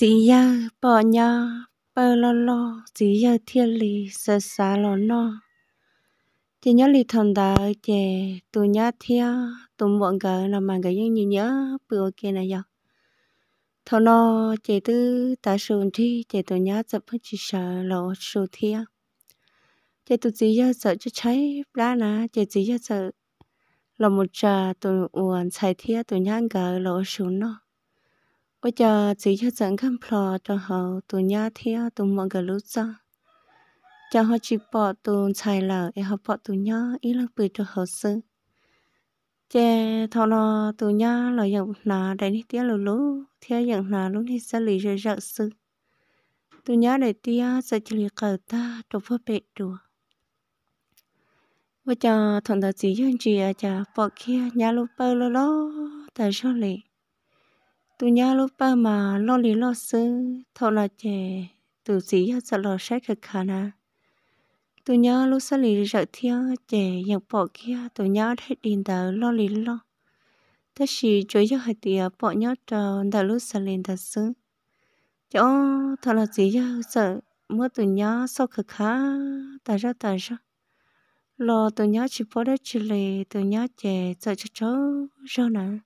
chỉ ya bỏ nha bơ lo lo chỉ ya thiên lý sợ xa lo no thì nhớ lý thằng đó chè tụ nhớ thia tụ bọn gờ là mà gờ những gì nhớ bữa kia này giờ thằng nó chỉ tư ta sườn thi chỉ tụ nhớ tập hết chỉ sợ lo sù thia chè tụ chỉ ya sợ cho cháy ra nà chè chỉ ya sợ là một trà tụ uẩn xài thia tụ nhớ gờ lo sù nó bây giờ chỉ cho dẫn khăn phò cho họ tụ nhá thia tụ mọi người lúc cho cho họ chỉ bỏ tụ xài lở để họ bỏ tụ nhá ý là bự cho họ sư chè thọ nó tụ nhá là dạng là đại đi tía lù lú thia dạng là lúc thì sẽ lì rồi rợ sư tụ nhá để tía sẽ chỉ lì cờ ta trong phố bệ đùa bây giờ thằng ta chỉ cho chị à chả bỏ kia nhà lúc bao lô, đó tại sao lại tụi nhau lúc ba mà lo lý lo sư thọ là trẻ tụi sĩ hết sợ lo xét thật khả nà tụi nhau lúc xa lý rợ theo trẻ nhận bỏ kia tụi nhau thấy điện tờ lo lý lo thế thì chú cho hai tìa bỏ nhau cho đã lúc xa lên thật sư cho thọ là gì cho sợ mua tụi nhau sau khả khá ta ra ta ra lo tụi nhau chỉ bỏ đất chỉ lì tụi nhau trẻ sợ cho cháu ra nào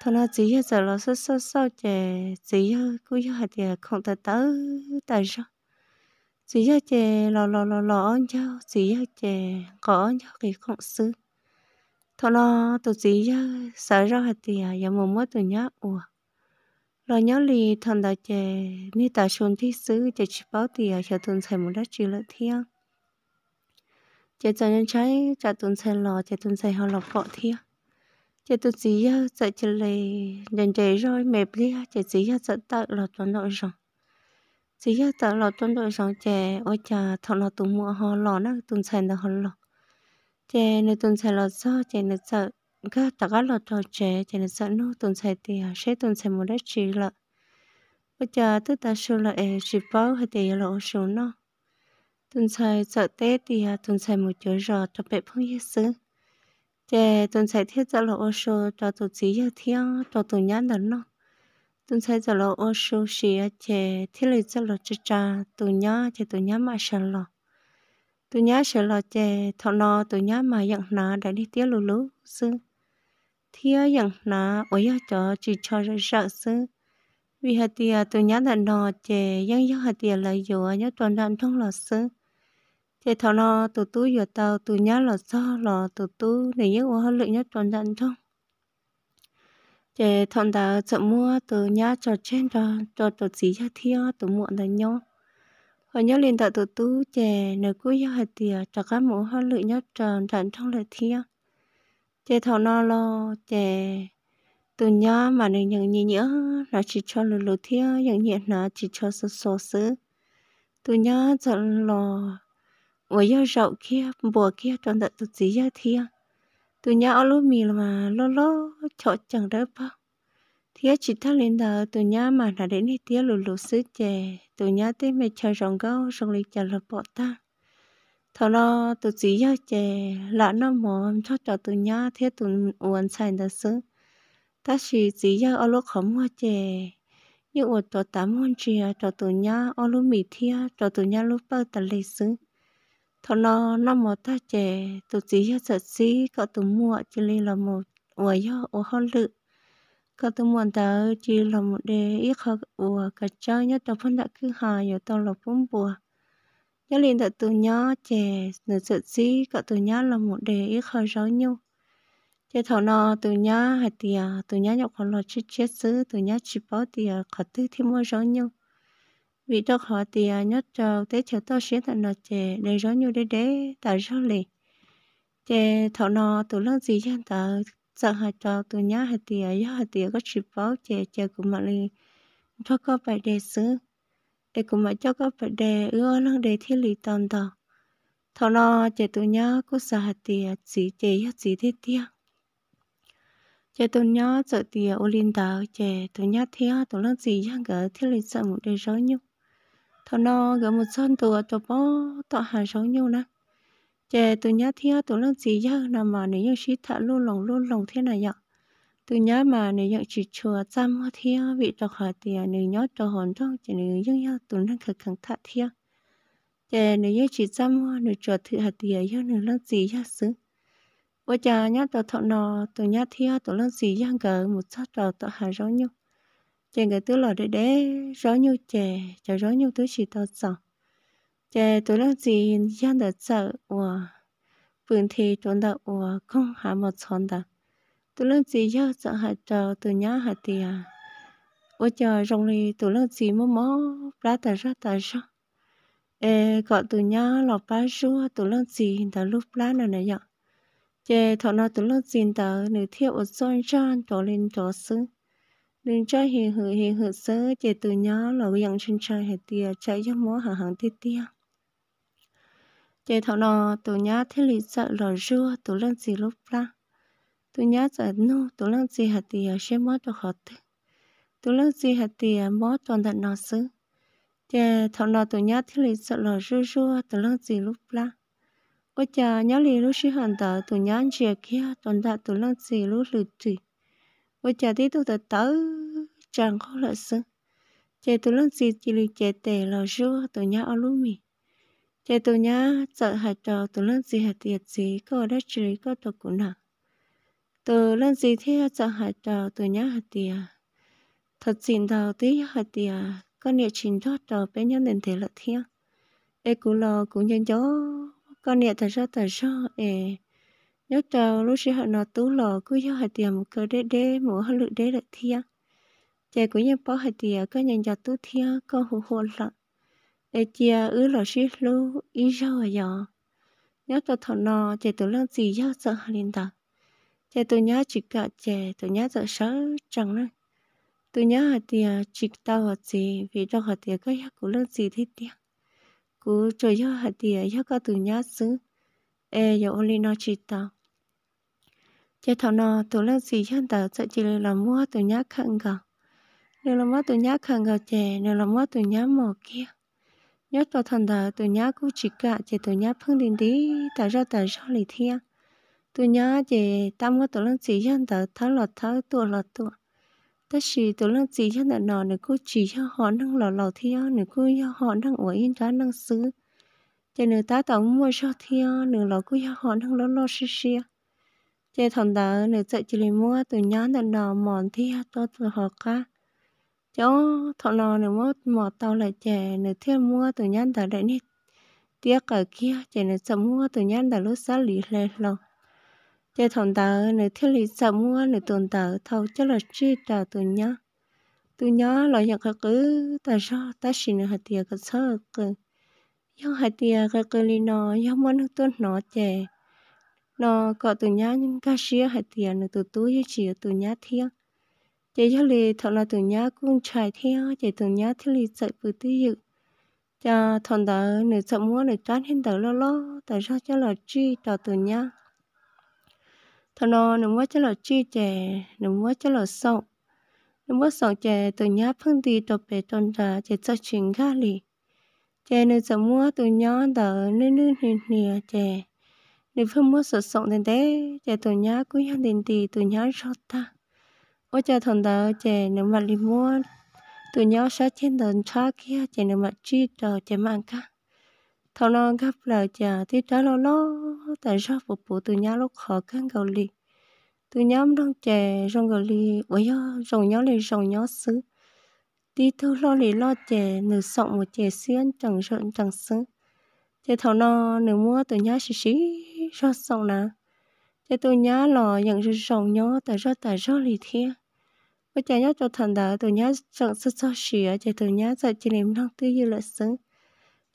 thôi nó chỉ hết giờ nó sơ sơ sơ chè chỉ cứ hết thì không thể tới tại sao chỉ hết chè lò lò lò lò nhau chỉ hết chè có nhau cái không xứ thôi nó tụi chỉ sợ ra hết thì giờ mồm mất tụi nhá ủa rồi nhớ lì thằng đại chè ni ta xuống thi xứ chè chỉ báo thì chờ tuần thầy một đất chỉ là thiêng chè cho nên trái chả tuần thầy lò chè tuần thầy họ lọc vợ thiêng chị tôi chỉ ờ, sợ chị lệ nhận chế rồi mệt đi chị chỉ sợ tạo là tuần đội rồi chỉ sợ ờ, là tuần đội rồi chị ôi chà thằng nào tụi mua họ lò nó tuần sàn nó họ lò chị nếu tuần sàn là sao chị nếu sợ các tất cả lò trò chị chị nếu sợ nó tuần sàn thì sẽ ờ, tuần sàn một đất chỉ là ôi chà tất cả số là chỉ bao hay thì lò số nó tuần sàn sợ tết thì tuần sàn một chỗ rồi cho bé phong hết sức chế tuần sai thiết cho là ô số cho tổ chí cho thiết cho tổ nhãn đó nó tuần sai cho là ô số xí chế thiết lý cho là chế cha tổ nhã chế tổ nhã mà sợ lo tổ nhã sợ lo chế thọ nọ tổ nhã mà nhận nó để đi tiếc lú lú sư thiết nhận nó ôi cho chỉ cho sợ sư vì hạt tiền tổ nhã là nọ chế dân dân hạt tiền là dùa nhớ tuần đàn thông lọ sư thế thọ nó tụ tú giờ tàu tụ nhá là sao là tụ tú để nhớ của họ lượng nhất toàn dân trong thế thọ ta chợ mua tụ nhá cho trên cho cho tụ gì cho thiếu tụ muộn là nhau hồi nhớ liền tạo tụ tú trẻ nơi cuối giờ hạt tiề cho các mũ họ lượng nhất tròn tròn trong lại thiếu thế thọ nó lo trẻ tụ nhá mà đừng nhận nhớ nhớ là chỉ cho lulu thiếu nhận nhẹ là chỉ cho sơ sơ xứ, tụ nhá chọn lo À? mà chợ chẳng đỡ bao, Thế chỉ thắc lên đó, tụi nhá mà đã đến hết tía lù lù xứ chè, tụi nhá tới mẹ chờ rong gấu, rong lì chờ lập bỏ ta. Thọ lo, tụi chỉ giao chè, lạ nó mò, cho cho tụi nhá, thế tụi uốn xài đó xứ, Ta chỉ chỉ giao ở lúc khổng hoa chè, nhưng ở cho tám hôn chè, cho tụi nhá, ở lúc mì thia, cho tụi nhá lúc bao tà lì xứ thọ nó nó một ta trẻ tổ chỉ hết sợ xí có tụ mua chỉ li là một ủa yo ủa hoa lự có tụ mua ta chỉ là một đề ít khó ủa cả cho nhất tao phân đã cứ hà giờ tao là phun bùa nhớ liền tại tổ nhớ trẻ nửa sợ xí có tụ nhớ là một đề ít khó ráo nhau chế thọ nó tụ nhớ hay tiề tụ nhớ nhọc khó lo chết chết xứ tụ nhớ chỉ bảo tiề khó tư thì mua ráo nhau vì đó họ thì nhớ trâu tới chờ tôi sẽ à, tận nọ chè để rõ như đế đế tại sao lì chè thọ nó tụi lớn gì chứ ta sợ hạt trâu tụi nhá hạt tìa nhớ à, hạt tìa có chịu báo chè chè của mọi lì cho có phải đề xứ để của mọi cho có phải đề ưa lăng đề thiên lý tòn tỏ thọ nó chè tụi nhá có sợ hạt tìa à, chỉ chè hết gì thế tiếc chè tụi nhá sợ tìa ô linh đạo chè tụi nhá theo tụi lớn gì chứ gỡ thiên lý sợ một đề rõ nhung thọ nó gỡ một son tù tổ bó tọ hà sống nhiêu nè chè tụ nhát thia tổ lăng gì ya nà mà nếu như xí thạ luôn lòng luôn lòng thế này ạ tụ nhát mà nếu như chỉ chùa trăm hoa thia vị trọc hà tìa à, nếu nhớ tổ hòn trong chè nếu như nhau tổ năng khởi khẳng thạ thia chè nếu như chỉ trăm hoa nếu chùa thự hà tìa ya nếu lăng gì ya xứ ôi chà nhát tổ thọ nọ tụ nhát thia tổ lăng gì ya gỡ một sát trò tọ hà sống nhiêu chèn người tứ lọ để để rõ nhu chè cho rõ nhu tứ chỉ tao sợ chè tôi lăng gì gian được sợ và phương thì trốn đạo và không hạ một chọn đạo tôi lăng gì giao sợ hạ trò từ nhá hạ tiề ôi à. chờ rong đi tôi lăng gì mò mò ra ta ra ta ra ê gọi tứ nhá lọ ba rúa tôi lăng gì đã lúc lá nào này vậy chè thọ nào tôi lăng gì đã nửa thiệu ở son ran trò lên trò xứ nên cho hì hử hì hử sớ chạy từ nhỏ là dân sinh trai hệ tia chạy cho mỗi hàng hàng tia tia chạy thọ nọ từ nhỏ thế lý sợ là rưa từ lần gì lúc ra từ nhỏ sợ nu từ lần gì hạt tia sẽ mất được khó thế từ lần gì hạt tia mất toàn thật nọ sứ chạy thọ nọ từ nhỏ thế lý sợ là rưa rưa từ lần gì lúc ra có cha nhớ lý lúc sĩ hàn tờ từ nhỏ anh kia toàn thật từ lần gì lúc lụt trì với chả tí tôi thật tớ chẳng có lợi sự chè tôi lớn gì chỉ lì chè tè lò rua tôi nhá ao lúa mì chè tôi nhá sợ hạt trò tôi lớn gì hạt tiệt gì có đất chỉ lì có tôi cũng nặng tôi lớn gì thế sợ hạt trò tôi nhá hạt tiệt thật xin đầu tí hạt tiệt con địa trình thoát trò bé nhân nền thế lợi thiên ê cú lò cú nhân chó, con địa thật ra thật ra ê nhớ trâu lúc xưa họ nó tú lò cứ cho hạt tiền một cơ đế đế mỗi họ lự đế lại thia chè của nhân bỏ hạt tiền có nhân giọt tú thiên có hồ hồ lợn để chia ứ lò xí lu ý cho à giò nhớ cho thọ nó chè tụ lăng gì giao sợ họ liền tạc chè tụ nhớ chỉ cả chè tụ nhớ sợ sợ chẳng nữa tụ nhớ hạt tiền chỉ tao họ gì vì cho hạt tiền có nhớ cũng lăng gì thế tiền cứ cho nhớ họ tiền nhớ có tụ nhớ xứ ê giờ ông lên nói chỉ tao chế thọ nọ tổ lăng gì chăn tờ sợ chỉ là mua từ nhá khăn gờ nếu là mua từ nhá khăn gờ chè nếu là mua từ nhá mò kia nhớ tổ thần tờ từ nhá cú chỉ cả chế từ nhá phương đình tí tờ ra tờ cho lì thiên từ nhá chế tam mua tổ lăng gì chăn tờ tháo lọt tháo tua lọt tua tất chỉ tổ lăng gì chăn tờ nọ nếu cú chỉ cho họ năng lọt lọt thiên nếu cú cho họ năng uổi yên trái năng xứ cho nếu ta tổng mua cho thiên nếu lọt cú cho họ năng lọt lọt xí xí chế thằng đó nếu sợ chỉ mua từ nhắn thằng đó mòn thi cho từ họ cả chỗ thằng nó nếu mua mỏ tao lại chè nếu thiết mua từ nhắn thằng đấy nít tiếc ở kia chè nếu sợ mua từ nhắn thằng lúc sáng lý lệ lòng chế thằng đó nếu thiết lý sợ mua nếu tuần tờ thâu chắc là chi trả từ nhá từ nhá là nhận cái cứ tại sao ta xin hạt tiền cái sơ cơ nhưng hạt tiền cái cơ lý nó nhưng muốn tuần nó chè nó có tụi nhá những ca sĩ hay tiền nó tụi tôi với chị tụi nhá thiêng chị cho lì thật là tụi nhá cũng chạy theo chị tụi nhá thì lì dạy vừa tư dự cha thằng đó nửa sợ mua nửa chán hiện đỡ lo lo tại sao cho là chi cho tụi nhá thằng nó nửa mua cho là chi trẻ nửa mua cho là sậu nửa mua sậu trẻ tụi nhá phương đi tập về tuần trà chị cho chuyện khác lì trẻ nửa sợ mua tụi nhá đỡ nên nên hiền hiền trẻ nếu phương mua sổ sống đến thế trẻ tổ nhá cũng nhận tiền tỷ tổ nhá cho ta ôi cha thằng đó trẻ nếu mà đi mua tổ nhá sát trên đồn cha kia trẻ nếu mà chi trò trẻ mang cả thằng nó gấp là trẻ thì trả lo lo tại sao phục vụ tổ nhá lúc khó khăn gầu lì tổ nhá đang trẻ rong gầu lì ôi yo rồng nhá lì rồng nhá xứ tí thu lo lì lo trẻ nửa sọng một trẻ xuyên chẳng rộn chẳng xứ thế thầu nó nếu mua tôi nhá xí xí rót xong nè thế tôi nhá lò nhận sự xong nhó tại do tại do lì thiên với giờ nhá cho thằng đã tôi nhá chọn sơ sơ xỉa chạy tôi nhá chạy chỉ niệm năng tư như là sướng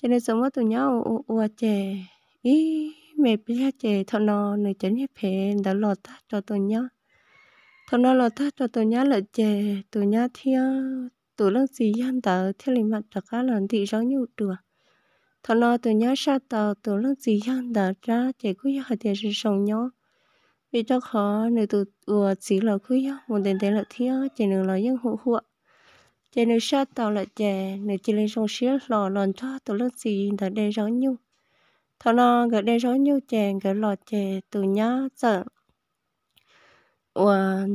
cho nên sớm sống tôi nhá u u ồ chè ý mẹ bây chè thằng nó nửa chén như phê đã lọt ta cho tôi nhá thằng nó lọt ta cho tôi nhá là chè tôi nhá thiên tôi lăng gì gian tờ theo lì mặt tất cá là thị rõ như được thọ lo từ nhớ sa tàu từ lúc gì hăng đã ra chỉ cứ giờ thì sự sống nhớ vì cho họ nếu từ vừa chỉ là cứ giờ một đến đến là thiếu chỉ nếu là những hộ hộ chỉ nếu sa tàu là chè nếu chỉ lên sông xía lò lòn cho từ lúc gì đã để gió nhung thọ lo gỡ để gió nhung chè gỡ lò chè từ nhớ sợ và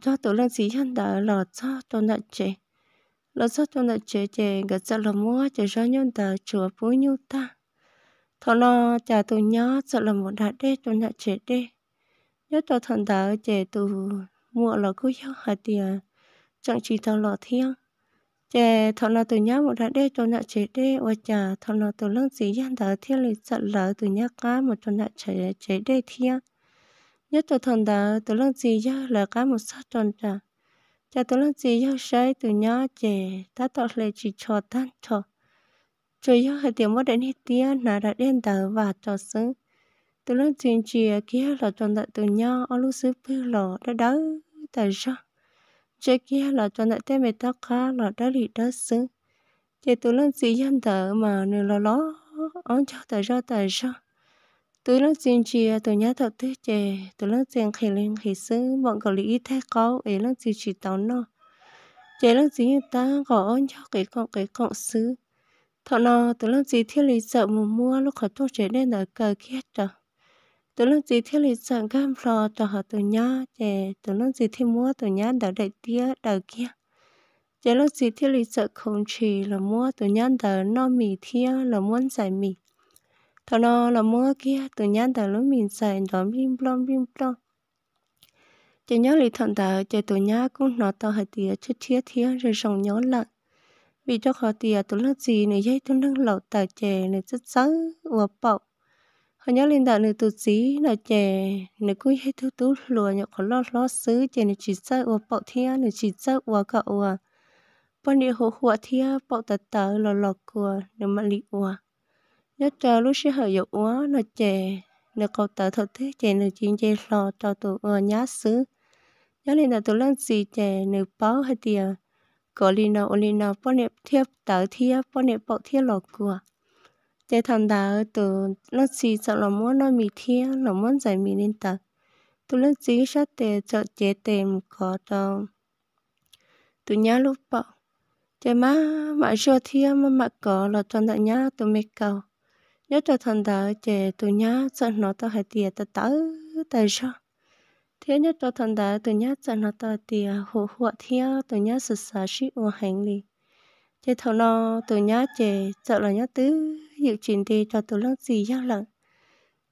cho từ lúc gì hăng đã lò cho tôi đã chè lo sao cho nó chế chế gạt sợ là mua chế ra nhon ta chùa phú nhu ta thọ nó chả tụ nhớ sợ là một đạt đê cho nó chế đê nhớ cho thần ta chế tụ mua là cứ yêu hạt tiền chẳng chỉ thọ lọ thiêng chế thọ nó tụ nhớ một đạt đê cho nó chế đê và chả thọ nó tụ lăng gì gian ta thiên lý sợ là tụ nhớ cá một cho nó chế chế đê thiêng nhớ cho thần ta tụ lăng gì ra là cá một sát tròn trà cha tôi lần gì yêu say từ nhỏ trẻ ta tọt lệ chỉ cho tan cho cho yêu hai tiếng mất đến hết tiếng nà đã đến tờ và cho xứ từ lần chuyện chìa kia là chọn tại từ nhỏ ở lúc xứ pư lò đã đỡ tại sao chơi kia là chọn tại tên mẹ ta khá là đã lì đỡ xứ chơi từ lần gì dân tờ mà nửa lo lo ông cho tại sao tại sao tôi lúc xin chia tôi nhớ thật thế chè tôi lúc xin khỉ lên khỉ sứ bọn cậu lý thế có ấy lúc xin chỉ tao nó chè lúc xin ta có ôn cho cái cộng cái cộng sứ thọ nó tôi lúc gì thiết lý sợ mùa mua lúc họ tôi trẻ nên ở cờ kiết rồi tôi lúc gì thiết lý sợ cam phò cho họ tôi nhớ chè tôi lúc gì thiết mua tôi nhớ đỡ đại tía đỡ kia chè lúc gì thiết lý sợ không chỉ là mua tôi nhớ đỡ no mì thia là muốn giải mì thọ nó là mưa kia từ nhắn từ lúc mình xài đón bim blom bim blom chỉ nhớ lý thằng ta chỉ từ nhá cũng nó tao hay tía chết thiết thiết rồi sống nhớ lại vì cho họ tía từ lúc gì này dây từ lúc lẩu tại chè này rất xấu ủa bọc họ nhớ lên đạo này từ gì là chè này cũng hết thứ tú lùa nhậu khó lo lo xứ chè này chỉ sợ ủa bọc thiết này chỉ sợ ủa cậu à bọn địa hồ hụa thiết bọc tật tớ lò lò cua nếu mà lị ủa nhất trà lúc sẽ hơi dụ quá nó chè nó câu tờ thật thế chè nó chuyện chè lò cho tụ ở nhá xứ nhớ lên là tụ lăng gì chè nó báo hay tiền có lì nào lì nào bao nhiêu thiếp tờ thiếp bao nhiêu bao thiếp lọ cua chè thằng đà tụ lăng gì chọn là muốn nó mì thiếp nó muốn giải mì lên tờ tụ lăng gì sát tè chợ chè tè có cho tụ nhá lúc bảo chè má mà chưa thiếp mà mà có là toàn đại nhá tụ mệt cầu nhớ cho thằng đó chè tụi nhá sợ nó ta hay tiền ta tớ tại sao thế nhớ cho thằng đó tụi nhá sợ nó ta tiền hộ hộ theo tụi nhá sợ sợ ship ô hành đi chè thằng nó tụi nhá chè sợ là nhớ tứ dự chuyển đi cho tụi lăng gì giao lận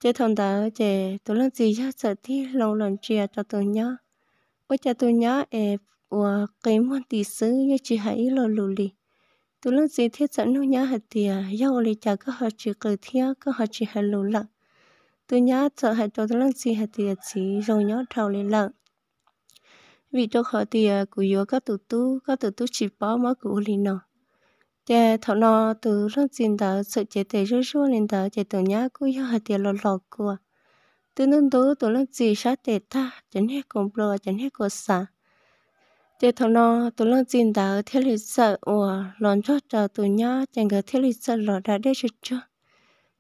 chè thằng đó chè tụi lăng gì giao sợ thi lâu lần chia cho tụi nhá ôi chè tụi nhá ẹp của cái món tí xứ như chị hãy lo lù lì tu lăng gì thiết dẫn nó nhá hạt tiề yêu lì chả có họ chỉ cười thiên có họ chỉ hạt lù lợ tu nhá sợ hạt tu lúc gì hạt tiề chỉ rồi nhá thầu lì lợ vì cho họ tiề của vợ các tu tú các tu tú chỉ bỏ mà của lì nọ để thọ nọ từ lúc gì đó sợ chết tế rối rối lên đó chế tu nhá cụ yếu hạt tiề lọt lọt qua, tu nâng tu tu lúc gì sát tế ta chẳng hết cùng bờ chẳng hết cuộc sáng thế thằng nó tụi nó tin đã thiết lý sợ ủa lón cho chờ tụi nhá chẳng có thiết lý sợ lọ đã để cho cho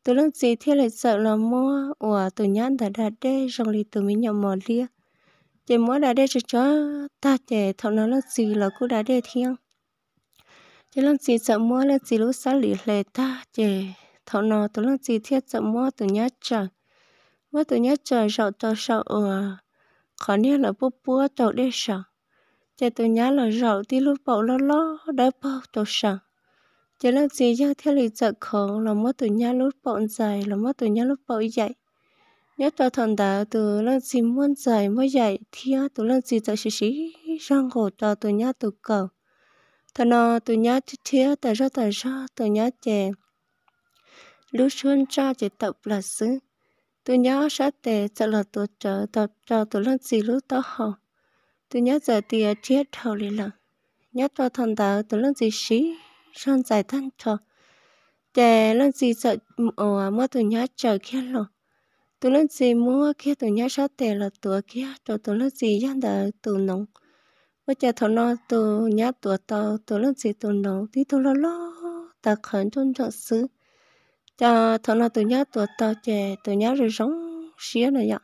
tụi nó gì thiết lý sợ là mua ủa tụi nhá đã đã đế rồi lì tụi mình nhỏ mỏ lia chỉ mua đã đế cho chưa ta trẻ thằng nó là gì là cũng đã đế thiêng chỉ lần gì sợ mua là gì lúc sáng lì lệ ta trẻ thằng nó tụi nó gì thiết sợ mua tụi nhá chờ mua tụi nhá chờ sợ cho sợ ủa khó nên là bố bố tàu để sợ chả tụi nhá là rậu tí lúc bầu lo lo đã bao tổ sẵn chả là gì cho theo lịch chợ khổ là mất tụi nhá lúc bầu dài là mất tụi nhá lúc bầu dậy nhất cho thằng đã từ lần gì muốn dài mới dậy thì tụi lần gì tại xí xí sang khổ cho tụi nhá tụi cầu thằng nó tụi nhá chết thế tại sao tại sao tụi nhá chè lúc xuân cha chỉ tập là xứ tụi nhá sát tệ sẽ là tụi trở tập cho tụi lần gì lúc đó học tôi nhớ giờ thì chết thầu lên là nhớ vào thằng ta tôi lần gì xí son giải thân cho trẻ lần gì sợ ồ mà tôi nhớ chờ kia rồi tôi lần gì mua kia tôi nhớ sát tè là tuổi kia cho tôi lần gì gian đời tôi nóng bây giờ thằng nó tôi nhớ tuổi tao tôi lần gì tôi nóng thì tôi lo lo ta khẩn trong trọng xứ cho thằng nó tôi nhớ tuổi tao trẻ tôi nhớ rồi sống xía này vậy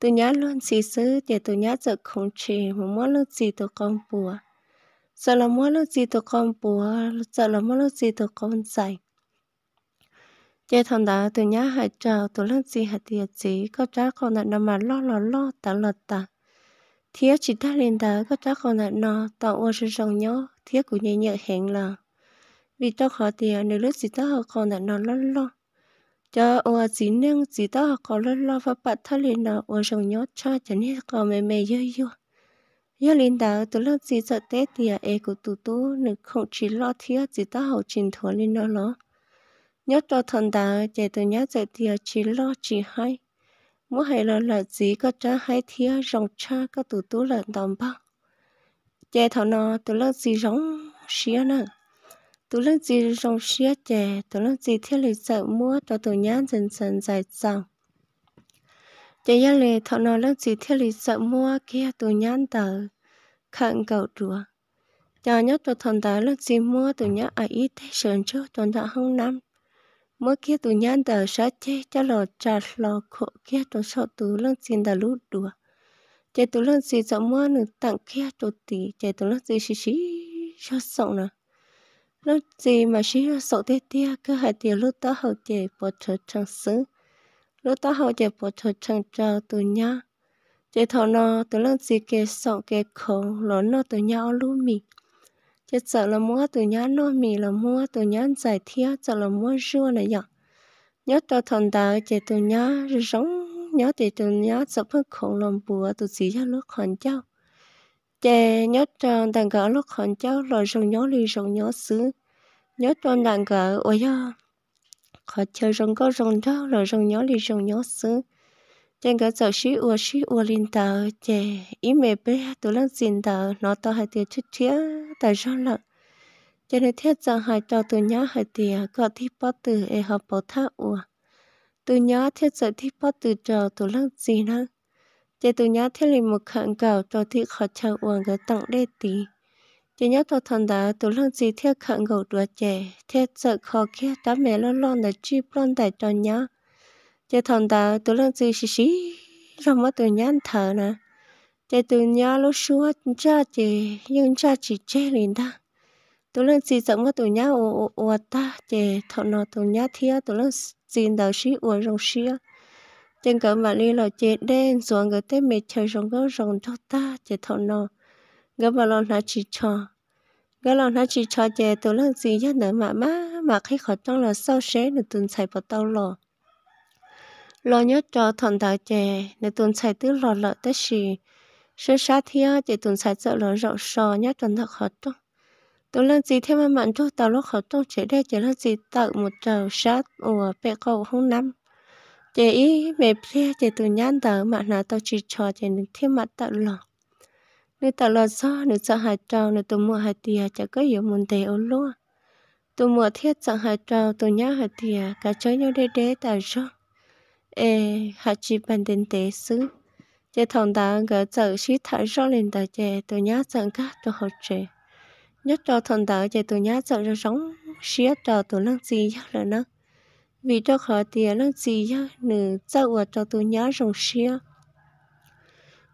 tôi nhớ luôn xì xứ để tôi nhớ giờ không chê một mỗi lúc gì tôi con bùa giờ là mỗi lúc gì tôi con bùa giờ là mỗi lúc gì tôi con dạy chế thằng đó tôi nhớ hai trào tôi lúc gì hạt tiệt gì có trái con này nằm mà lo lo lo ta lo ta thiếu chỉ ta lên đó có trái con này nó tạo ô sự rồng nhớ thiếu cũng nhẹ nhẹ hẹn là vì cho khó tiền nếu lúc gì ta họ con này nó lo lo cho ô chỉ nâng chỉ đó có lo lo và bắt thắt lên nào ô chồng nhót cho chẳng hết có mẹ mẹ dơ dơ dơ lên đào từ lo chỉ sợ tết thì à e của tụ tú nữ không chỉ lo thiếu chỉ ta hậu trình thuở lên nó lo nhót cho thần đào chạy từ nhớ chạy thì à, chỉ lo chỉ hay muốn hay là là gì có cha hay thiếu rong cha có tụ tú là đồng bao chạy thằng nó từ lo chỉ rong xía nữa tôi lần gì trong xe chè tôi lần gì thiết lịch sợ mua cho tôi nhá dần dần dài dòng chè gia lệ thọ nó lần gì thiết lịch sợ mua kia tôi nhá tờ khẩn cầu rùa chả nhớ tôi thằng tớ lần gì mua tôi nhá ở ít thế sườn trước tôi thọ hông năm mua kia tôi nhá tờ sợ chê cho lò trà lò khổ kia tôi sợ tôi lần gì tờ lút đùa chè tôi lần gì sợ mua nửa tặng kia tôi tỷ chè tôi lần gì xí xí cho sọng nào lúc gì mà chỉ sợ thế tia cứ hai tiền lúc đó hậu chế bộ trở chẳng xứ lúc đó hậu chế bộ trở chẳng chờ từ nhá chế thọ nó từ lúc gì kê sợ kê khổ lớn nó từ nhá lũ mì chế sợ là mua từ nhà nó mì là mua từ nhà giải thiết sợ là mua rua này nhở nhớ tao thằng ta chế từ nhà rồi giống nhớ thì từ nhà sợ phân khổ làm bùa từ gì cho lúc hoàn cháu chè nhớ tròn đàn gỡ lúc hòn cháu rồi rồng nhớ lì rồng nhớ xứ nhớ tròn đàn gỡ ôi da họ chờ rồng có rồng đó rồi rồng nhớ lì rồng nhớ xứ chè gỡ sợ xí ua xí ua linh tờ chè ý mẹ bé tụi lăng xin tờ nó to hai tiền chút chía tại sao lợn cho nên thiết rằng hai trò từ nhá hai tìa có thi bó từ e hợp bảo tháp ua từ nhá thiết sợ thi bó từ trò tụi lăng gì năng chị tụi nhớ thiết lập một khẩn cầu cho thị khó chẳng uống cái tặng đê tí chị nhớ tôi thằng đã tụi lần gì thiết khẩn cầu đùa trẻ thiết sợ khó kia đã mẹ lo lo là chi lon đại cho nhớ chị thằng đã tụi lần gì xí xí trong mắt tụi nhớ thở nè chị tụi nhớ lúc xưa cha chị nhưng cha chị chê liền đó tụi lần gì sợ mất tụi nhớ ồ ồ ta chị thằng nó tụi nhớ thiết tụi lần gì đầu xí uống rồng xí trên cỡ mà đi là chế đen xuống người tết mệt trời rồng gỡ rồng cho ta chế thọ nọ gỡ vào lon hạt chỉ cho gỡ lon hạt chỉ cho chế tôi lần gì nhất nữa mà má mà khi khỏi trong là sau xế nữa tuần xài vào tàu lò lo nhớ cho thằng đạo chế nữa tuần xài tứ lò lợ tới xì sơ sát thia chế tuần xài sợ lò rộng sò nhớ tuần thật khỏi trong tôi lần gì thêm mà mặn cho tàu lúc khỏi trong chế đây, chế lần gì tự một trầu sát ủa bẹ cầu không nắm chế ý về phía chế tụ nhãn tờ mà nó tao chỉ cho chế được thêm mặt tao lò nữ tạo lò do nữ sợ hại trâu nữ tụ mua hại tìa chả có yếu muốn tế ôn luôn tụ mua thiết sợ hại trâu tụ nhã hại tìa cả chó nhau đế đế tao cho ê hại chỉ bàn tiền tế xứ chế thằng ta gỡ sợ xí thả rõ lên tờ chế tụ nhã sợ cát cho hậu chế nhất cho thằng ta chế tụ nhã sợ ra sống xí cho tụ lăng gì chắc là nó vì cho khó tiền nó gì á nửa cháu ở cho tôi nhớ rồng xia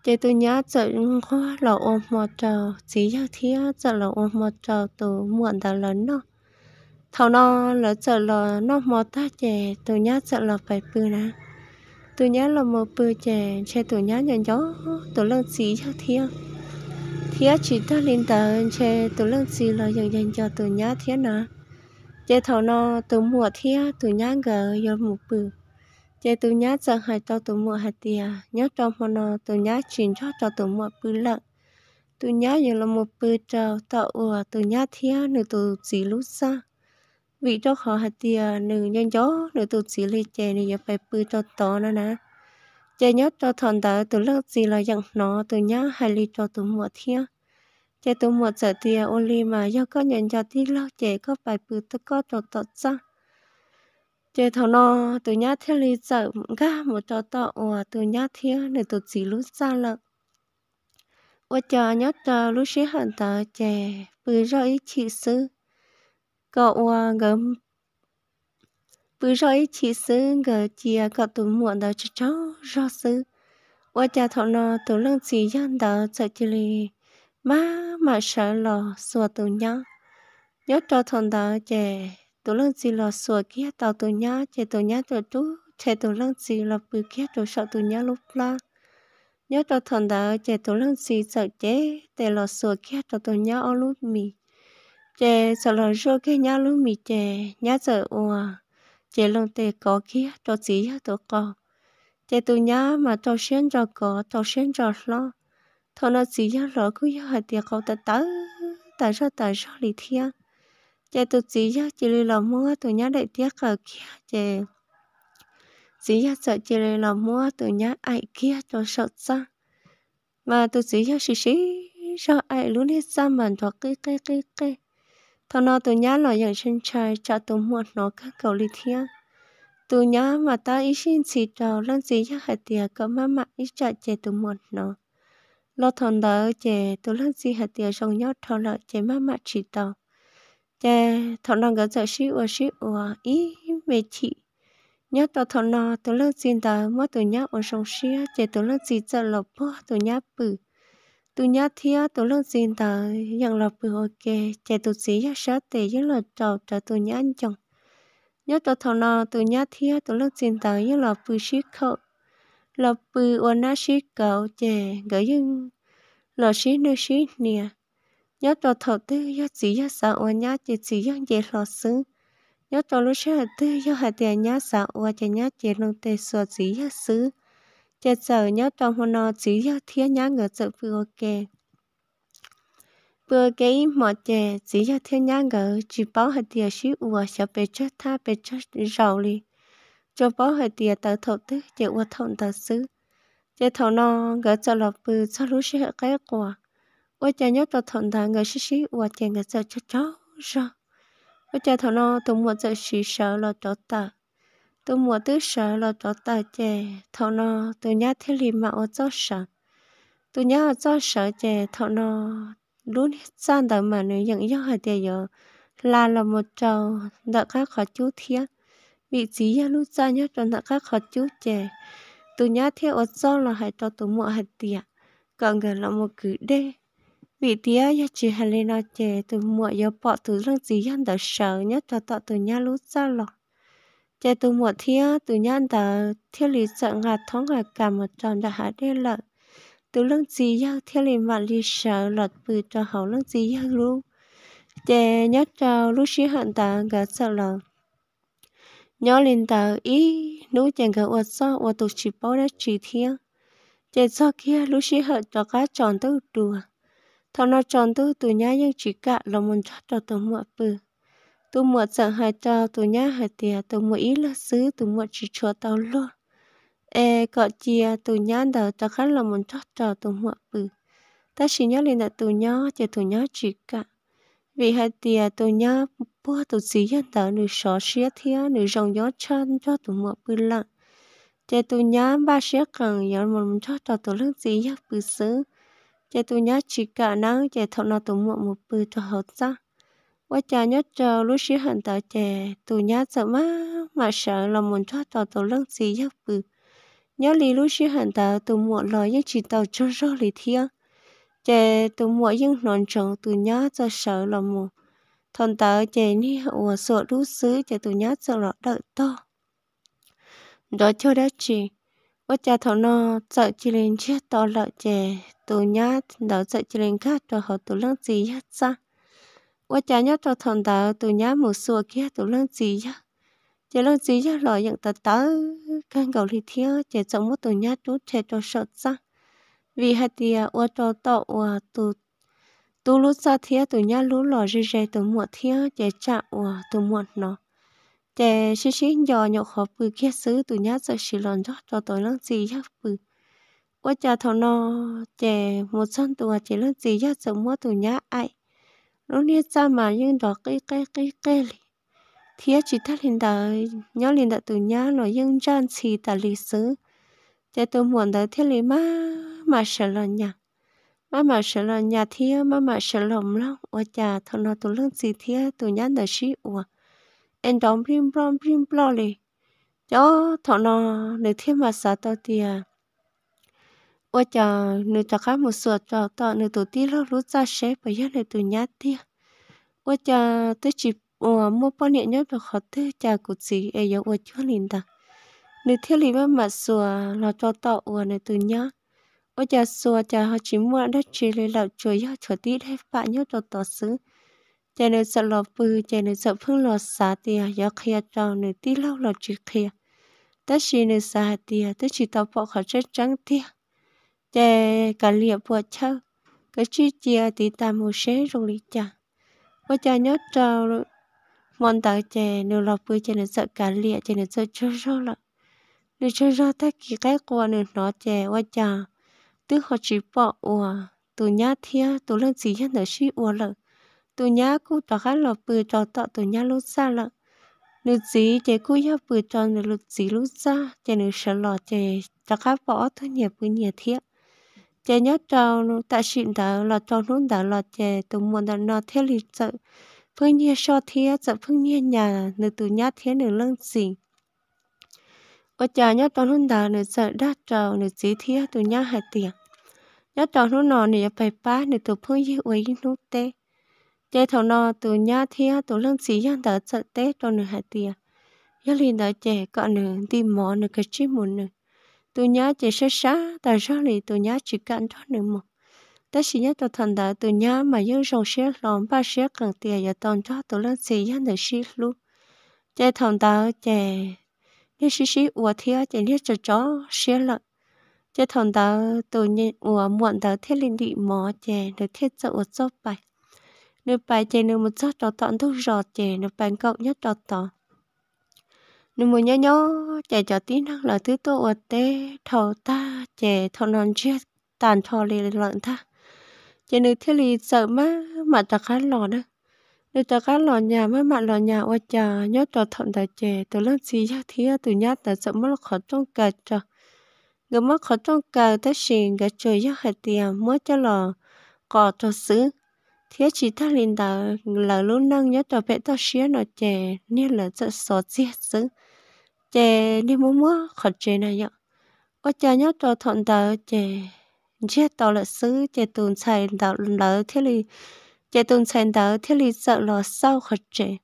chị tôi nhớ cháu hoa là ôm một trầu gì nhớ thía cháu là ôm một trầu tôi muộn đã lớn đó thầu nó là cháu là nó một ta chè tôi nhớ cháu là phải bự nè tôi nhớ là một bự chè chè tôi nhớ nhỏ nhỏ tôi lần gì nhớ thía thía chỉ ta lên tờ chè tôi lần gì là dần dần cho tôi nhớ thía nè chế thầu nó từ mùa thía từ nhá gờ giờ một bự chế từ nhá giờ hai cho từ mùa hạt tia nhớ trong mà nó từ nhá chuyển cho cho từ mùa bự lợn từ nhá giờ là một bự trầu tạo ủa từ nhá thía nửa từ gì lúc xa vị cho họ hạt tia nửa nhân gió nửa từ gì lì chè nửa giờ phải bự cho to nữa nè chế nhớ cho thằng tao từ lớp gì là dặn nó từ nhá hai lì cho từ mùa thía chế tu một sở thì ô li mà do có nhận cho thì lo chế có bài bự tức có tổ tổ ra chế thầu nó từ nhá theo lý sợ ga một cho tọ ủa từ nhá theo để tổ chỉ lúc xa lợn ủa chờ nhớ chờ lúc xí hẳn tờ chế bự rồi chỉ sư cậu ủa gấm bự rồi chỉ sư gờ chia cậu tụ muộn đó cho cháu do sư ủa chờ thầu nó từ lưng chỉ dân đó sợ chỉ lì má mà sợ lò sùa tù nhá nhớ cho thằng đó chè tụ lăng gì lò sùa kia tàu tù nhá chè tù nhá tụ chú chè tụ lăng gì lò bự kia tụ sợ tù nhá lúc la nhớ cho thằng đó chè tụ lăng gì sợ chế tè lò sùa kia tàu tù nhá ở lúc mì chè sợ lò rô kia nhá lúc mì chè nhá sợ ùa chè lông tè có kia cho gì tụ có chè tù nhá mà tàu xuyên cho có tàu xuyên cho lo thôi nó chỉ nhớ lỡ cứ nhớ hạt tiền cậu ta tớ tại sao tại sao lì thiên chị tôi chỉ nhớ chị lì lò mua tôi nhớ đại tiếc ở kia chị chỉ nhớ sợ chị lì lò mua tôi nhớ ai kia cho sợ ra mà tôi chỉ nhớ xí xí sợ ai luôn hết ra mà thuộc cái cái cái cái thôi nó tôi nhớ là dạng chân trời cho tôi mua nó các cậu lì thiên tôi nhớ mà ta ý xin chỉ trò lần gì nhớ hạt tiền cậu má mà ý chợ chị tôi mua nó lo thon đó chè tôi lăn xì hạt tiền xong nhót thon lợi chè má mặt chỉ tàu chè thon nó gỡ giờ xí ua xí ua ý mẹ chị nhớ tao thon nó tôi lăn gì tàu mất tôi nhớ ở sông xí chè tôi lăn gì giờ lộc bỏ tôi nhớ bự tôi nhớ thía tôi lăn gì tàu yang lộc bự ok chè tôi xí sát tệ với là trầu trở tôi nhớ anh chồng nhớ tao thon nó tôi nhớ thía tôi lăn gì tàu với là bự xí khẩu lo pu o na shi cậu chè gỡ dưng lo shi nu shi nè nhớ cho thọ tư nhớ chỉ nhớ sợ o nhớ chỉ chỉ nhớ về lo sướng nhớ cho lúc sẽ tư nhớ hạt tiền nhớ sợ o chè nhớ chỉ lòng tề sợ chỉ nhớ sướng chè sợ nhớ cho hôm nọ chỉ nhớ thiên nhớ ngỡ sợ pu o kè bữa cái mọ chè chỉ nhớ thiên nhớ ngỡ chỉ bảo hạt tiền shi o sợ bị chết tha bị chết rầu liền cho bó hơi tiền tờ thổ tức chỉ qua thọn tờ xứ chỉ thọ nó gỡ cho lọ bự cho lũ sĩ cái quả ôi cha nhớ tờ thọn tờ người sĩ sĩ qua chàng người sợ cho cháu ra ôi cha thọ nó tụi mua sợ sĩ sợ là chỗ tờ tụi mua tức sợ là chỗ tờ chè thọ nó tụi nhá thế lì mà ô cho sợ tụi nhá cho sợ chè thọ nó lũ sang tờ mà nếu nhận gió hơi tiền rồi là là một trầu đợi các khó chú thiết vị trí ya lu cha nhớ cho nó các khó chú chè tụi nhớ theo ở sau là hãy cho tụi mọi hạt tiệt còn gần là một cử đê vị trí ya chỉ hạt lên nó chè tụi mọi giờ bỏ tụi lương gì ăn đỡ sợ nhớ cho tụi tụi nhớ lu cha lọ chè tụi mọi thia tụi nhớ đã theo lý sợ ngạt thoáng ngạt cả một tròn đã hạt đê lợn tụi lương gì ya theo lý mà lý sợ lọt bự cho hậu lương gì ya luôn chè nhớ cho lúc xí hận ta gạt sợ lòng nhớ lên tờ ý nú chàng gỡ uất so uất tục chỉ bao đã chỉ thiên chàng so kia lúc xí hở cho cá tròn tư đùa thằng nó tròn tư tụi nhá nhưng chỉ cả là muốn cho cho tụi mượn bự tụi mượn sợ hại cho tụi nhá hại tìa tụi mượn ý là xứ tụi mượn chỉ cho tao luôn e cọ chia tụi nhá đầu cho khách là muốn cho cho tụi mượn bự ta chỉ nhớ lên là tụi nhá chỉ tụi nhá chỉ cả vì hai tia tôi nhá bữa tôi chỉ hiện tại nữ xó xía thía nữ rong gió chân cho tụi mọi bự lặng chế tôi nhá ba xía cần giờ một cho cho tụi lưng gì yak bự xứ chế tôi nhá chỉ cả nắng chế thọ nó tụi mọi một bự cho hậu ra quá cha nhớ chờ lúc xía hiện tại trẻ tôi nhá sợ má mà sợ là muốn cho cho tụi lưng gì yak bự nhớ lý lúc xía hiện tại tụi mọi lo yak chỉ tàu cho rõ lý thía chè tụ mỗi những nón trống tụ nhá cho sợ là mù thôn tớ chè ni ủa sợ rút xứ chè tụ nhá cho lọ đợi to đó cho đã chỉ quá cha thọ nó sợ chỉ lên chết to lợ chè tụ nhá đó sợ chỉ lên khác cho họ tụ lăng gì hết ra quá cha nhá cho thôn tớ tụ nhá một xua kia tụ lăng gì hết chè lăng gì hết rồi những tớ tớ càng cầu thì thiếu chè trong một tụ nhá chút chè cho sợ ra vì hạt thì ô tô tàu ô tu tu lúc xa thế tu nhá lú lò rì rì tu muộn thế chạy chạm ô tu muộn nó chạy xí xí nhỏ nhỏ khó bự kia xứ tu nhá sợ xí lòn cho cho tôi lăng gì chắc bự ô cha thọ nó chạy một sân tu à chạy lăng gì chắc sợ mua tu nhá ai lúc nãy cha mà nhưng đó cái cái cái cái lì thế chỉ thắt hiện tại nhớ liền tại tu nhá nó nhưng chân chỉ tại lịch sử chạy tu muộn tới thế lì mà mà sợ lo nhà mà mà sợ lo nhà thì mà mà sợ lòng lắm ở nhà thằng nó tụi lưng gì thì tụi nhắn đời sĩ ủa em đóng brim brom brim blo lì cho thằng nó nữ thiên mà sợ tao thì ở à, nhà nữ cho khác một sửa cho tao nữ tụi tí lo rút ra xếp bây giờ nữ tụi nhắn thì ở nhà tới chỉ ủa mua bao nhiêu nhất được khó tới cha của chị ấy giờ ở chỗ linh ta nữ thiên lý mà mà sửa lo cho tao ủa nữ tụi nhắn ô cha xua cha họ chỉ mua đất chỉ lấy lậu chuối họ chuột tít hết bạn nhớ tổ tổ xứ cha nên sợ lò bư cha nên sợ phương lò xá tia do kia cho nên tít lâu lò chỉ kia tất chỉ nên xá tia tất chỉ tao bỏ khỏi chết trắng tia cha cả liệp bộ chơ cái chi chia tí ta mua xế rồi đi cha ô cha nhớ cho món tao cha nên lò bư cha nên sợ cả liệp cha nên sợ chơi rau lợn nên chơi rau ta kỳ cái quan nên nó cha ô cha tư họ chỉ bỏ ủa tụi nhá thia tụi lần chỉ hết nữa xí ủa lợ tụi nhá cụ tỏ khá lọ bự trò tọ tụi nhá lúc xa lợ nữ chỉ chế cụ nhá bự trò nữ lúc gì lúc xa chế nữ sợ lọ chế tỏ khá bỏ thôi nhẹ bự nhẹ thia chế nhá trò tại xịn đó lọ trò nút đó lọ chế tụi muốn đó nó thế lịch sợ phương nhia so thia sợ phương nhia nhà nữ tụi nhá thia nữ lần gì ở chợ nhá trò nút đó nữ sợ đa trò nữ gì thia tụi nhá hai tiền nhớ trò nó nọ nè phải phá nè tụ phương gì uy nó tê chế thầu nọ tụ nhá thia tụ lưng xí giang đỡ sợ tê cho nè hạt tia nhớ liền đỡ trẻ cọ nè tìm mỏ nè cái chi muốn nè tụ nhá chế sơ sá tại sao lì tụ nhá chỉ cạn cho nè một ta chỉ nhớ tụ thần đỡ tụ nhá mà dân rồng xe lòng ba xe cần tiền giờ tòn cho tụ lưng xí yang đỡ xí lu chế thầu đỡ trẻ nếu xí xí thi thia chế nếu cho chó xe lợn chế thằng đó tôi nhận ủa muộn đó thiết linh bị mò chè được thiết sợ ở dốc bài nếu bài chè nếu một giọt đó tọn thuốc giọt chè nếu bài cậu nhất đó tọ nếu một nhớ nhớ chè cho tí năng là thứ tôi ở tê thầu ta chè thằng non chết tàn thò lì lợn ta chè nếu thiết lì sợ má mà ta khá lò đó nếu ta khá lò nhà má mặn lò nhà ủa chà nhớ đó thằng đó chè tôi làm gì cho thía từ nhát là sợ mất khỏi trong cả trời người mất khó trong cờ ta xin gã trời giấc hạt tiền mua cho lò có cho xứ thế chỉ ta lên đà là lúc năng nhớ tàu bé tao xía nó chè nên là sợ sợ chết xứ chè nên mua mua khó chè này nhở có chè nhớ tàu thọn đà chè chết tàu là xứ chè tồn xài đào lỡ thế li chè tồn xài đào thế li sợ lò sau khó chè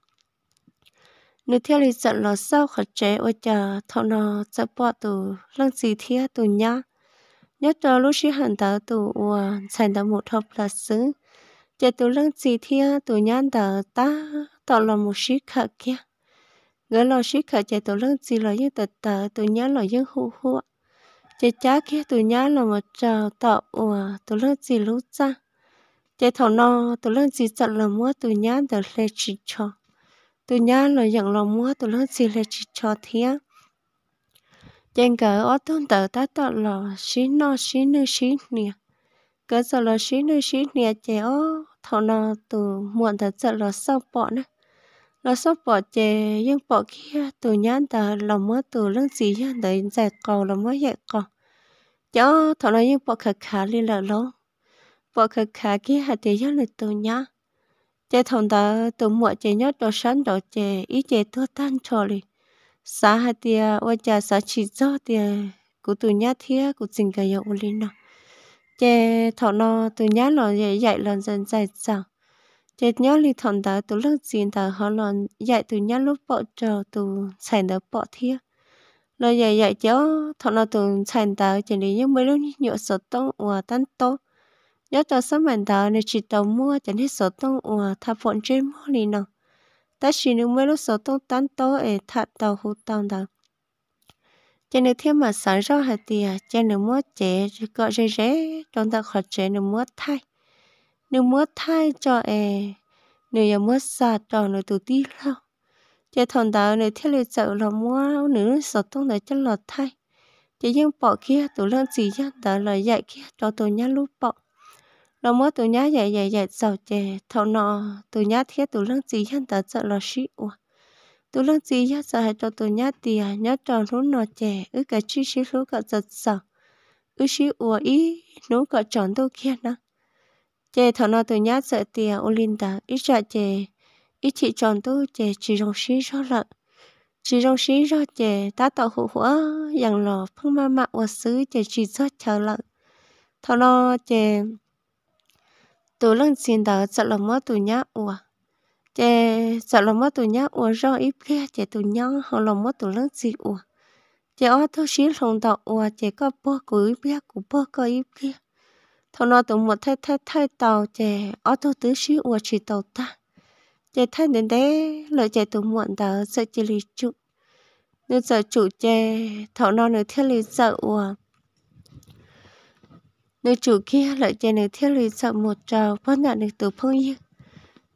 nếu theo lý dẫn là sao khởi chế ở chợ thọ nó sẽ bỏ tù lăng gì thế tù nhá nhất cho lúc sĩ hẳn tớ tù ua sản tớ một hộp là xứ chợ tù lăng gì thế tù nhá tớ ta tỏ là một sĩ khả kia gỡ lo sĩ khả chợ tù lăng gì là những tờ tớ tù nhá là những hụ hụ chợ chá kia tù nhá là một chờ tọ ua tù lăng gì lúc ra chợ thọ nó tù lăng gì dẫn là mua tù nhá tớ lê chỉ cho tôi nhớ là dặn lòng mua tôi lớn xì là chỉ cho thiệt chẳng cỡ ở thôn tờ ta tọt lò xí no xí nư xí nè cỡ giờ lò xí nư xí nè chè ó thọ nọ từ muộn thật giờ lò sau bỏ nè lò sau bỏ chè nhưng bỏ kia từ nhãn tờ lòng mơ từ lưng gì nhá đấy dạy cầu lòng mơ dạy cầu chó thọ nọ nhưng bỏ khả khả lên là lâu bỏ khả khả kia hạt tiền nhá là từ nhá chế thằng ta tụi muội chế nhớ đồ sẵn đồ chế ý chế thua tan trò li xã hai tia ôi cha xã chỉ do tia cụ tụi nhá thía cụ trình cái yêu li nó chế thằng nó tụi nhá lò dạy dạy lần dần dạy chẳng chế nhớ li thằng ta tụi lúc xin ta họ lò dạy tụi nhá lúc bỏ trò tụi xảy nở bỏ thía lời dạy dạy cháu thằng nó tụi xảy ta chỉ đi những mấy lúc nhựa sợ tông và tan tông nhớ tao sắp mệnh tao nên chỉ tao mua chẳng hết số tông ủa thà phận trên mua lì nọ ta chỉ nếu mấy lúc số tông tán tố để thà tao hụt tao đó cho nên thêm mà sản ra hạt tiền cho nên mua chế cọ rễ rễ trong ta khỏi chế nên mua thai, nếu mua thai cho e nếu giờ mua xa trò nữa tụt tí lâu chế thằng tao nếu thiết lệ chợ là mua nữ số tông này cho lọt thay chế nhưng bỏ kia tụi lăng gì nhá tao là dạy kia cho tụi nhá lúc bỏ nó mới tôi nhá dạy dạy dạy giàu chè thầu nọ tôi nhá thiết tôi lăng gì hắn ta sợ là sĩ ủa tôi lăng gì hắn sợ hay cho tôi nhá tiền nhá tròn lúc nọ chè ứ cái chi sĩ lúc cả giật sợ ứ sĩ ủa ý nú cả tròn tôi kia nè chè thầu nọ tôi nhá sợ tiền ô linh ta ít sợ chè ít chị tròn tôi chè chỉ trong sĩ cho lợn chỉ trong sĩ cho chè ta tạo hữu hủa rằng lò phong ma mạ ủa xứ chè chỉ cho chờ lợn thầu nọ chè tổ lăng xin đó sợ là mất tụi nhá ủa chè sợ là mất tụi nhá ủa rồi ít lẽ chè tụi nhá họ là mất tụi lăng xin ủa chè ở thâu xí lòng đó ủa chè có bơ của ít lẽ của bơ có ít lẽ thâu nó tụi một thay thay thay tàu chè ở thâu tứ xí ủa chỉ tàu ta chè thay đến đấy lợi chè tụi muộn đó sợ chè lì trụ nếu giờ chủ chè thâu nó nữa thiết lì sợ ủa nữ chủ kia lại chạy nữ thiết lý sợ một trào phát nạn nữ tử phương dương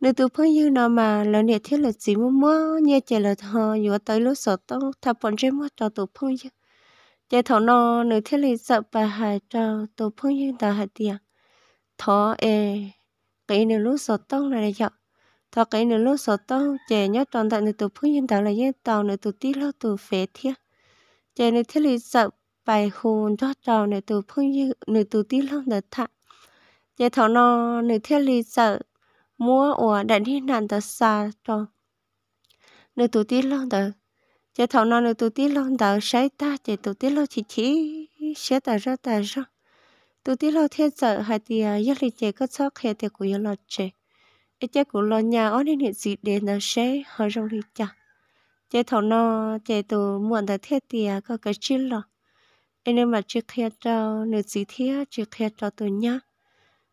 nữ tử phương dương nó mà là nữ thiết là chỉ mua mua như chạy là thò vừa tới lúc sợ tông thập bọn trên mua trào tử phương dương chạy thọ nó nữ thiết lý sợ bà hải trào tử phương dương đào hải tiền thọ e cái nữ lúc sợ tông là dọc thọ cái nữ lúc sợ tông chạy nhớ tròn tại nữ tử phương dương đào là dân tàu nữ tử tí lô tử phế thiết chạy nữ thiết lý sợ bài hồn cho trò nữ từ phương như nữ từ tí lông đợt thạ giờ thọ nó nữ thiết lý sợ mua ủa đại đi nạn đợt xa trò nữ từ tí lông đợt giờ thọ nó nữ từ tí lông đợt sấy ta giờ từ tí lông chỉ chỉ sẽ ta ra ta ra từ tí lông thiết sợ hay thì giấc à, lý chế có sót hệ thì của giấc lọt chế ít chế của lo nhà ở nên hiện gì để nó sẽ hơi rong lý chả chế thọ nó chế từ muộn đợt thiết thì à, có cái chín lọt anh em mà chỉ khe trâu nữ chỉ thiết chỉ khe trâu tôi nhá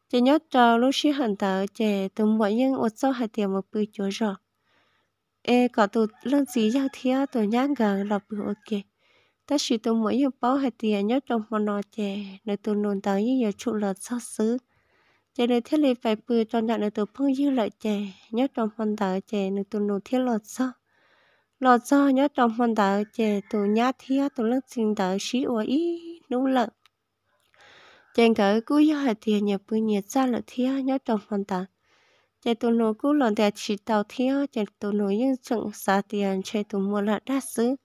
chỉ nhớ cho lúc xí hẳn tớ trẻ từ mỗi nhân ô sau hai tiền một bữa chỗ rõ ê có tôi lần gì giao thiết tôi nhá gần là bữa ok ta chỉ từ mỗi nhân bao hai tiền nhớ trong một nọ trẻ nơi tôi nôn tớ như giờ trụ lợt xa xứ chỉ để thiết lý phải bữa cho nhận nơi tôi phong dư lợi trẻ nhớ trong phần tớ trẻ nơi tôi luôn thiết lợt sao lọ do nhớ trong phần tờ chè tù nhá thía tù lưng xin tờ xí ủa ý đúng lợ chèn cỡ cú gió hạt thìa nhập bự nhiệt ra lợ thía nhớ trong phần tờ chè tù nổ cú lọn tè chỉ tàu thía chè tù nổ nhưng chẳng xa tiền chè tù mua là đa xứ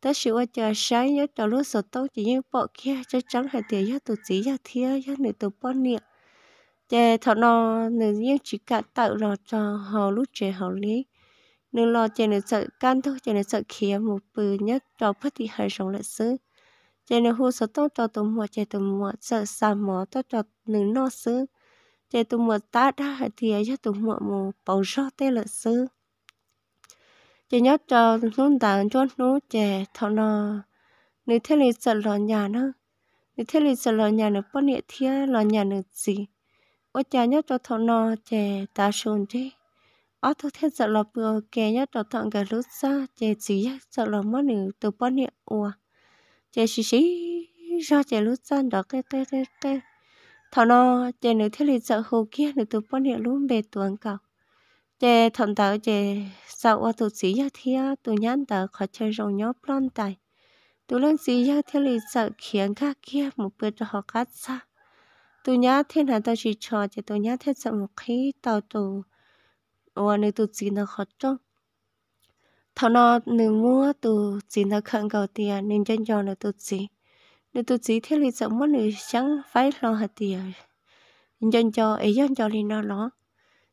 tới sự ủa chờ sáng nhớ trong lúc sổ tông chỉ những bọ kia chắc chắn hạt thìa nhớ tù chỉ nhớ thía nhớ nữ tù bó niệm chè thọ nọ nữ nhưng chỉ cả tạo lọ cho hò lúc trẻ hò lý nương lo chè nửa sợ can thôi chè nửa sợ khía một bự nhất cho phát thì hơi sống lại xứ chè nửa hô sợ tốt cho tụm mùa chè tụm mùa sợ xà mỏ tốt cho nương no xứ chè tụm mùa ta đã hơi thì ấy cho tụm mùa một bầu rót tê lại xứ chè nhất cho nôn tàn cho nô chè thọ nọ nửa thế này sợ lò nhà nữa nửa thế này sợ lò nhà nửa bao nhiêu thiên lò nhà nửa gì ôi chà nhất cho thọ nọ chè ta sồn chứ ở ờ, thực thế giờ là bữa ờ, kề nhớ trở thằng cái lúc xa chế chỉ giờ là mất nửa từ bao nhiêu ua chế xí xí ra chế lúc xa đó cái cái cái cái thằng nó chế nửa thế lịch giờ hồ kia nửa từ bao nhiêu luôn về tuần cầu chế thằng tao chế sau ở tụ sĩ giờ thì tụ nhắn tao khó chơi rồi nhớ plan tài tụ lên sĩ giờ thế lịch giờ khiến khác kia một bữa cho họ cắt xa tụ nhá thế nào tao chỉ cho chế tụ nhá thế giờ một khi tao tụ nếu tôi chỉ thấy lý sợ mỗi người sáng phải lo hạt tiền dân cho ấy dân cho lý nó lo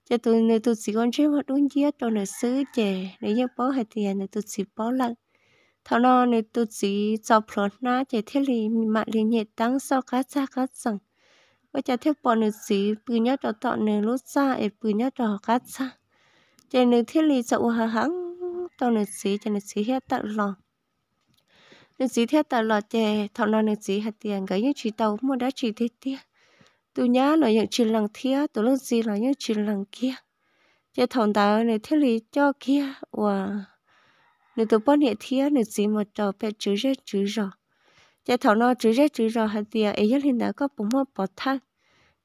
cho tôi nếu tôi chỉ con chơi mà đúng chia cho nó xứ chè để dân bỏ hạt tiền nếu tôi chỉ bỏ lận thằng nó nếu tôi chỉ cho phật na chè thế lý mà lý nhiệt tăng sau cá cha cá sằng và chả thế bọn nó chỉ bự nhất cho tọt nên lút xa ấy bự nhất cho cá cha cho nên thiết lý dậu hà hắn tao nên xí cho nên xí hết tận lo nên xí hết tận lo chè thọ nó nên xí hạt tiền cái như chỉ tàu mua đã chỉ thế tia tụ nhá là những chuyện lần thía tụ lúc gì là những chuyện lần kia cho thằng tao nên thiết lý cho kia và nên tụ bọn hệ thía nên xí một trò phải chữ rất chữ rồi cho thằng nó chữ rất chữ rồi hạt tiền ấy nhất hiện đã có bốn mươi bỏ tháng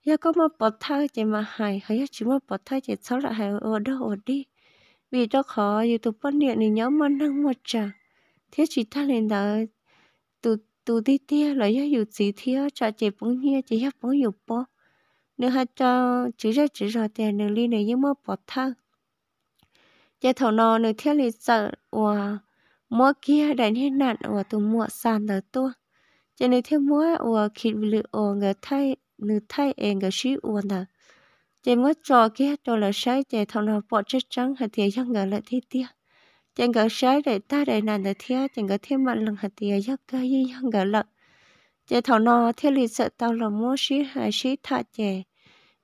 ya dạ, có mà bỏ thai chỉ mà hài hay ya chỉ mà bỏ thai chỉ sau lại hài ở đâu ở đi vì đó khó youtube bắt điện thì nhớ mà năng một chả thế chỉ ta lên đó từ từ đi tia là ya dù gì thia chả chỉ bóng nhia chỉ ya bóng dục bỏ nữa hai cho chỉ ra chỉ ra tiền nữa ly này nhưng mà bỏ thai chỉ thầu nó nữa thiết lý sợ và mua kia đại nhiên nạn và từ mua sàn là tua cho nếu thêm mua và khi lựa người thay nữ thái em cái sĩ uẩn à chị mất trò kia trò là sai chị thằng nào bỏ chết trắng hạt tiền giang ngờ lại thế tia chị ngờ sai để ta để nàng để thia chị ngờ thêm mặt lần hạt tiền giang cái gì giang ngờ lợn chị thằng nào thế lì sợ tao là mua sĩ hại sĩ thà chị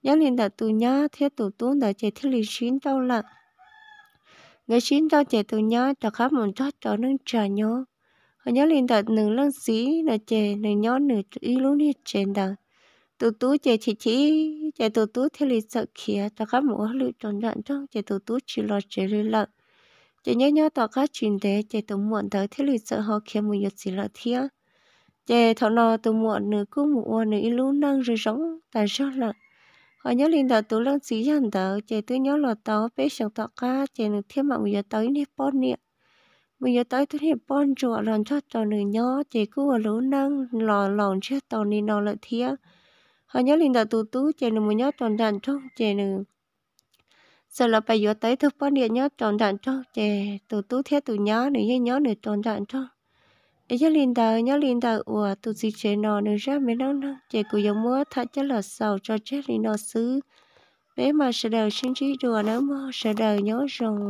nhớ liền đã tù nhá thiết tù tuấn đã chị thiết lì xin tao lợn người xin tao chị tù nhá cho khắp một chót cho nâng trà nhó nhớ liền đã nửa lăng sĩ là chị nửa nhó nửa y luôn hết trên đời tụ tú chạy chỉ chỉ chạy tụ tú theo lịch sợ kia tao các mũ lựu tròn đạn trong chạy tụ tú chỉ lo chạy lựu lợn chạy nhớ nhớ tao các chuyện thế chạy tụ muộn tới theo lịch sợ họ kia một nhật gì là thiên chạy thọ nọ tụ muộn nửa cứ mũ nửa lũ năng rồi giống tại sao lợn họ nhớ liền tao tụ lăng xí hẳn tao chạy tụ nhớ lo tao bé sáng tao cá chạy nửa thiên mạng mùi nhật tới nếp bón niệm một nhật tới tụ nếp bón chuột lòn cho tao nửa nhớ chạy cứ ở năng lò lòn chết tao nỉ nọ lợi thiên họ nhớ linh đạo tu tú chè nụ nhớ tròn đàn trong chè nụ giờ là bài vừa tới thức bó điện nhớ tròn đàn trong chè tu tú thế tu nhớ nụ nhớ nhớ nụ tròn đàn trong nhớ linh đạo nhớ linh đạo ủa tu gì chè nọ nụ ra mấy nắng nắng chè cụ giống mưa thật chất là sầu cho chết linh nọ xứ bé mà sợ đời sinh trí đùa nó mơ sợ đời nhớ rồng